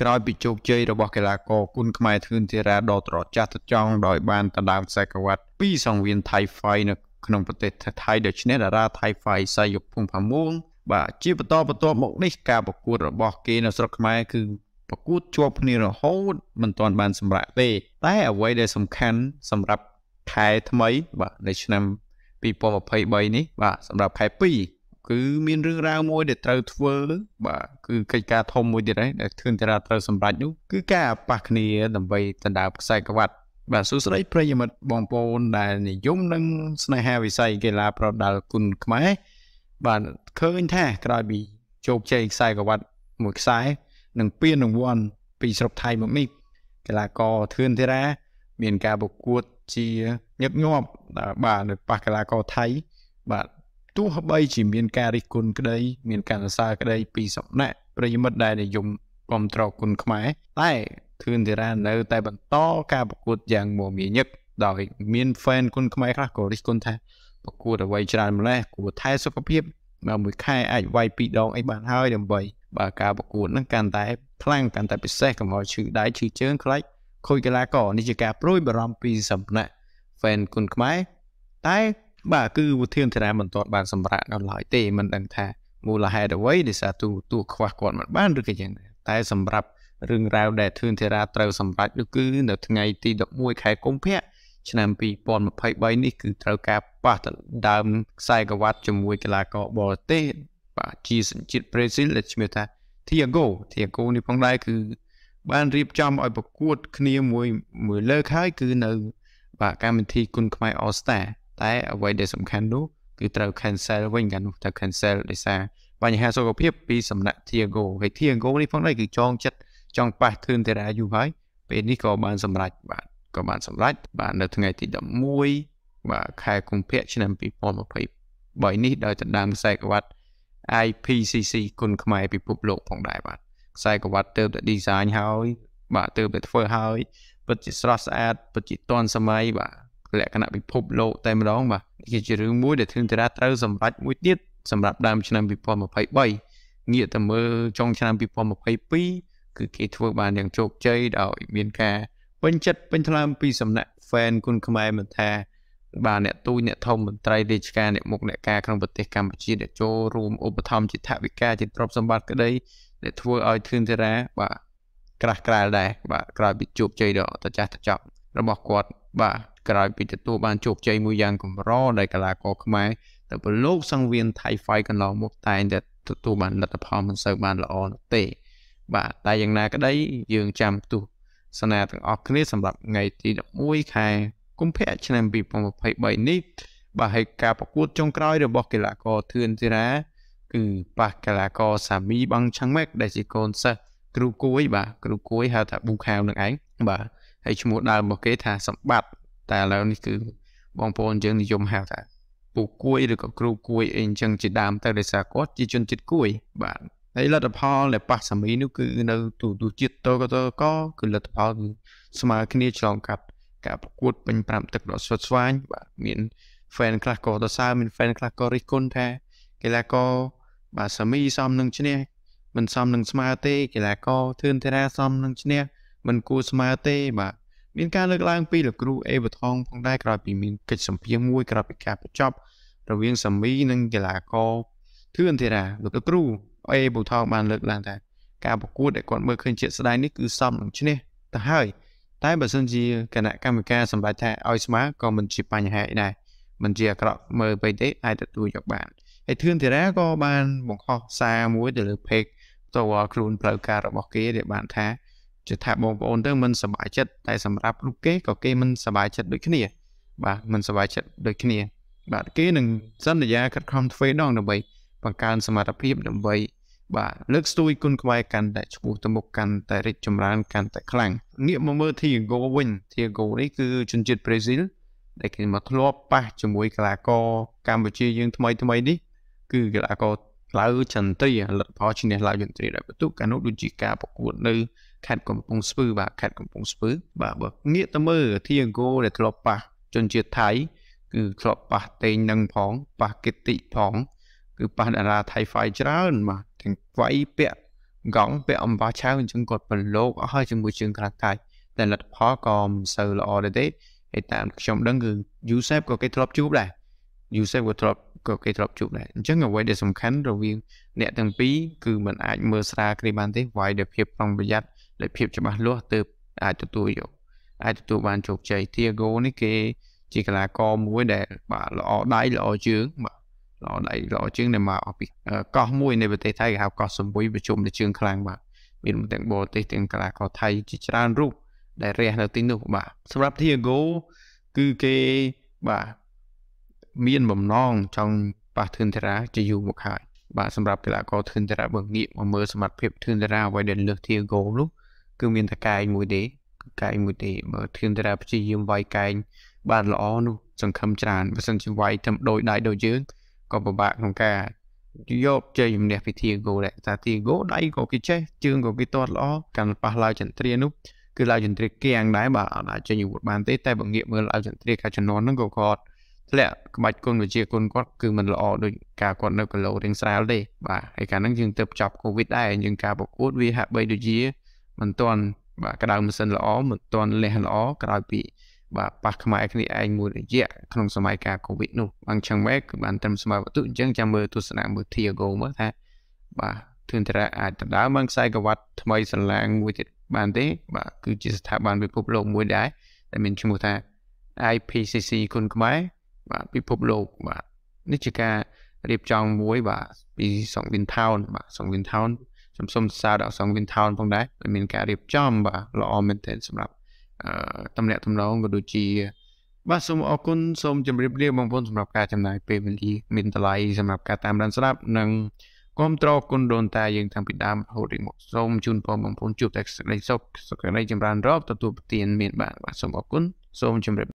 ក្រោយពីជោគជ័យរបស់កីឡាករគុណខ្មែរធឿនធីរ៉ាដ៏ត្រចះត្រចង់ដោយបានដណ្ដើមខ្សែក្រវ៉ាត់ពីសង្វៀន Thai Fight នៅក្នុងប្រទេសថៃដូច្នេះតារា Thai Fight សាយុភុងផាមួងបាទជាបន្តបន្ទាប់មកនេះការប្រកួតរបស់គេនៅស្រុកខ្មែរគឺប្រកួតជាប់គ្នារហូតមិនទាន់បានសម្រេចទេ តែអ្វីដែលសំខាន់សម្រាប់ខែថ្មីបាទនៃឆ្នាំ2023នេះបាទសម្រាប់ខែ2គឺមានរឿងរ៉ាវមួយ ដែលត្រូវធ្វើ បាទគឺកិច្ចការធំមួយទៀតហើយដែលធឿនតារាត្រូវសម្រេចនោះគឺការប៉ះគ្នា ដើម្បីដណ្ដើមខ្សែក្បាត់បាទសួស្តីប្រិយមិត្តបងប្អូនដែលនិយមនឹងស្នេហាវិស័យកីឡាប្រដាល់គុណខ្មែរបាទឃើញថាក្រោយ ពីជោគជ័យខ្សែក្បាត់ មួយខ្សែ និង ពានរង្វាន់ពីស្រុកថៃមកនេះកីឡាករធឿនធារា មានការប្រកួតជាញឹកញាប់បាទនៅប៉ះកីឡាករថៃបាទទោះបីជាមានការរិះគន់ក្តីមានការសរសើរក្តីពីសំណាក់ប្រិយមិត្តដែលនិយមគ្រប់ត្រគុណខ្មែរតែធឿនធីរ៉ានៅតែបន្តការប្រកួតយ៉ាងមមាញឹកដោយមាន fan គុណខ្មែរខ្លះក៏រិះគន់ថាប្រកួតអ្វីច្រើនម្ល៉េះគួរថែសុខភាពមកមួយខែអាចវាយពីរដងអីបានហើយដើម្បីបើការប្រកួតនឹងកាន់តែខ្លាំងកាន់តែពិសេសកុំឲ្យឈឺដៃឈឺជើងខ្លាចខូចកីឡាករនេះជាការប្រួយបារម្ភពីសំណាក់ fan គុណខ្មែរតែបាទគឺវិធានចរាមិនទាន់បានសម្រាប់ដល់ឡើយទេមិនដឹងថាមូលហេតុអ្វីដែលសារទូទួខ្វះគាត់មិនបានឬក៏យ៉ាងណាតែសម្រាប់រឿងរ៉ាវដែលធឿនធារាត្រូវសម្រាប់នោះគឺនៅថ្ងៃទី11ខែកុម្ភៈឆ្នាំ2023នេះគឺត្រូវការប៉ះដើមខ្សែក្រវ៉ាត់ជាមួយកីឡាករបរទេសបាទជាសញ្ជាតិប្រេស៊ីលដែលឈ្មោះថា Thiago Thiago នេះផងដែរគឺ បានរៀបចំឲ្យប្រកួតគ្នាមួយមួយលើកហើយ គឺនៅ បាទកម្មវិធីគុណខ្មែរ All Star តែអ្វីដែលសំខាន់នោះគឺត្រូវ cancel វិញកាលនោះត្រូវ cancel ដោយសារបញ្ហាសុខភាពពីសំណាក់ Thiago ហើយ Thiago នេះផងដែរគឺចងចិត្តចង់ប៉ះធឿនតារាយូរហើយពេលនេះក៏បានសម្រេចបាទក៏បានសម្រេចបាទនៅថ្ងៃទី11បាទខែកុម្ភៈឆ្នាំ2023នេះដោយដណ្ដើមខ្សែក្រវ៉ាត់ IPCC គុណខ្មែរពិភពលោកផងដែរបាទខ្សែក្រវ៉ាត់ទៅតែ design ហើយ បាទទៅតែធ្វើហើយពិតជាស្រស់ស្អាតពិតជាទាន់សម័យបាទលក្ខណៈពិភពលោកតែម្ដងបាទនេះជារឿងមួយដែលធឿនតារាត្រូវសម្រេចមួយទៀតសម្រាប់ដើមឆ្នាំ2023ងាកទៅមើលចុងឆ្នាំ2022គឺគេធ្វើបានយ៉ាងជោគជ័យដោយមានការពេញចិត្តពេញថ្លើមពីសំណាក់ fan គុណខ្មែរមិនថាបាទអ្នកទូចអ្នកធំមន្ត្រីរាជការអ្នកមុខអ្នកការក្នុងប្រទេសកម្ពុជាដែលចូលរួមឧបត្ថម្ភជាថវិកាជាទ្រព្យសម្បត្តិក្តីដែលធ្វើឲ្យធឿនតារាបាទក្រាស់ក្រែលដែរបាទក្រោយពីជោគជ័យដ៏ត្រចះត្រចង់របស់គាត់បាទក្រោយពីទទួលបានជោគជ័យមួយយ៉ាងកម្រដោយកីឡាករខ្មែរទៅប្រឡូកសង្វៀន Thai Fight កន្លងមកតែងតែទទួលបានលទ្ធផលមិនសូវបានល្អនោះទេបាទតែយ៉ាងណាក្តីយើងចាំទស្សនាទាំងអស់គ្នាសម្រាប់ថ្ងៃទី11ខែកុម្ភៈឆ្នាំ2023នេះបាទហើយការប្រកួតចុងក្រោយ របស់កីឡាករធឿនធីរ៉ាគឺប៉ះកីឡាករសាមី បង់ឆាំងម៉ាក់ដែលជាកូនសិស្សគ្រូគួយបាទគ្រូគួយហៅថាប៊ូខាវនឹងឯងបាទហើយឈ្មោះដើមរបស់គេថាសម្បត្តិតែឥឡូវនេះគឺបងប្អូនយើងនិយមហៅថាពូគួយឬក៏គ្រូគួយអីអញ្ចឹងជាដើមទៅដោយសារគាត់ជាជនជាតិគួយ បាទហើយលទ្ធផលនៃប៉ាសាមីនោះគឺនៅទូទូជាតិតកតក គឺលទ្ធផលស្មើគ្នាឆ្លងកាត់ការប្រកួតពេញ5ទឹកដ៏ស្វិតស្វាញបាទមាន fan ខ្លះក៏ដសើរមាន fan ខ្លះក៏រិះគន់ថាកីឡាករបាទសាមីសមនឹងឈ្នះមិនសមនឹងស្មើទេកីឡាករធឿនធារាសមនឹងឈ្នះមិនគួរស្មើទេបាទមានការលើកឡើងពីលោកគ្រូអេវថងផងដែរក្រោយពីមានកិច្ចសម្ភាសមួយក្រោយពីការបញ្ចប់រវាងសាមីនិងកីឡាករធឿនធីរាលោកគ្រូអេវថងបានលើកឡើងថាការប្រកួតដែលគាត់មើលឃើញជាក់ស្ដែងនេះគឺសមនឹងឈ្នះទៅហើយតែបើសិនជាគណៈកម្មការសម្រេចថាឲ្យស្មើក៏មិនជាបញ្ហាដែរមិនជាអាក្រក់មើលពេកទេអាចទទួលយកបានហើយធឿនធីរាក៏បាន បង្ហោះសារមួយទៅលើ page ផ្ទាល់ខ្លួនផ្លូវការរបស់គេដែលបានថាជិតថាបងប្អូនទៅមិនសប្បាយចិត្តតែ សម្រាប់រូបគេក៏គេមិនសប្បាយចិត្តដូចគ្នាបាទមិនសប្បាយចិត្តដូចគ្នាបាទគេនឹងសន្យាខិតខំធ្វើដងដើម្បីបង្កើនសមត្ថភាពដើម្បីបាទលើកស្ទួយគុណខ្មែរកាន់តែឆ្ពោះទៅមុខកាន់តែរីកចម្រើនកាន់តែខ្លាំងងាកមកមើល Thiago វិញ Thiago នេះគឺជនជាតិប្រេស៊ីលដែលគេមកធ្លាប់ប៉ះជាមួយកីឡាករកម្ពុជាយើងថ្មីថ្មីនេះគឺកីឡាករក្លៅចន្ទ្រាលទ្ធផលឈ្នះឡាវចន្ទ្រាដោយបន្ទុកកាលនោះដូចជាការប្រកួតនៅខេត្តកំពង់ស្ពឺបាទខេត្តកំពង់ស្ពឺបាទបើងាកទៅមើលធាអង្គរដែលធ្លាប់ប៉ះជនជាតិថៃគឺធ្លាប់ប៉ះតេងនឹងផងប៉ះកិតិផង គឺប៉ះតារាថៃហ្វាយច្រើនបាទទាំងវាយពាក់កង់ពាក់អំបោះឆៅអញ្ចឹងគាត់ប្រឡូកអស់ហើយជាមួយជើងក្រាស់កាយតែលទ្ធផលក៏មិនសូវល្អដែរទេហើយតាមខ្ញុំដឹងគឺ Yusef ក៏គេធ្លាប់ជួបដែរ Yusef ក៏ធ្លាប់ក៏គេធ្លាប់ជួបដែរអញ្ចឹងអ្វីដែលសំខាន់រវាងអ្នកទាំងពីរគឺมันអាចមើលស្រាលគ្នាបានទេវាយដែលភាពប្រុងប្រយ័ត្នលេខភាពច្បាស់លាស់ទើបអាចទទួលយកអាចទទួលបានជោគជ័យ Tiago នេះគេ ជាកីឡាករមួយដែលបាទល្អដៃល្អជើង បាទល្អដៃល្អជើងដែលមកអស់ពីកោះមួយនៃប្រទេសថៃគេហៅកោះសំបុយប្រជុំតែជើងខ្លាំងបាទមានទាំងបរទេសទាំងកីឡាករថៃជាច្រើនរូបដែលរះនៅទីនោះបាទសម្រាប់ Tiago គឺគេបាទមានបំណងចង់ប៉ះធឿនតារាជាយូរមកហើយបាទសម្រាប់កីឡាករធឿនតារាបើងាកមកមើលសមត្ថភាពធឿនតារាអ្វីដែលលើស Tiago នោះគឺមានតែកាយមួយទេគឺកាយមួយទេបើធានតារាព្យាយាមវាយកាយបានល្អនោះ សង្ឃឹមច្រើនបើសិនជាវាយធ្វើដោយដៃដូចយើងក៏ពិបាកក្នុងការយកជ័យជំនះពីធាគោដែរតែធាគោដៃក៏គេចេះជើងក៏គេទាត់ល្អកាន់ប៉ះឡាវចន្ទ្រានោះគឺឡាវចន្ទ្រាគៀងដែរបាទអត់អាចចេញអាវុធបានទេ តែបើងាកមើលឡាវចន្ទ្រាកាជំនន់ហ្នឹងក៏គាត់ធ្លាក់ក្បាច់គុណវិជាគុណគាត់គឺមិនល្អដូចការគាត់នៅកន្លោរៀងស្រាលទេបាទហើយការហ្នឹងយើងទៅចប់កូវីដដែរយើងការប្រកួតវាហាក់បីដូចជាមិនទាន់បាទក្តៅម៉ាស៊ីនល្អមិនទាន់លះល្អក្រោយពីបាទប៉ះខ្មែរគ្នាឯងមួយរយៈក្នុងសម័យកាល Covid នោះអញ្ចឹងមកបានត្រឹមស្មើវត្ថុអញ្ចឹងចាំមើលទស្សនៈមួយ Tiago មើលថា បាទធឿនតារាអាចដណ្ដើមបានខ្សែក្រវ៉ាត់ថ្មីស្រឡាងមួយទៀតបានទេ បាទគឺជាស្ថាប័នពិភពលោកមួយដែរដែលមានឈ្មោះថា IPCC គុណខ្មែរបាទពិភពលោកបាទនេះជាការរៀបចំមួយបាទពីសង្វិនថោនបាទសង្វិនថោនខ្ញុំសូមសរសើរដល់សង Win Town ផងដែរដែលមានការរៀបចំបាទល្អមែនទែនសម្រាប់តំណាក់តំណងក៏ដូចជា បាទសូមអរគុណសូមជម្រាបលាបងប្អូនសម្រាប់ការចំណាយពេលវេលាមានតម្លៃសម្រាប់ការតាមដានស្ដាប់និងគ្រប់តរគុណដូនតាយើងតាំងពីដើមរហូតដល់មកសូមជូនពរបងប្អូនជួបតែសេចក្តីសុខសេចក្តីចម្រើនរອບទទួលប្រទានមានបាទសូមអរគុណសូមជម្រាប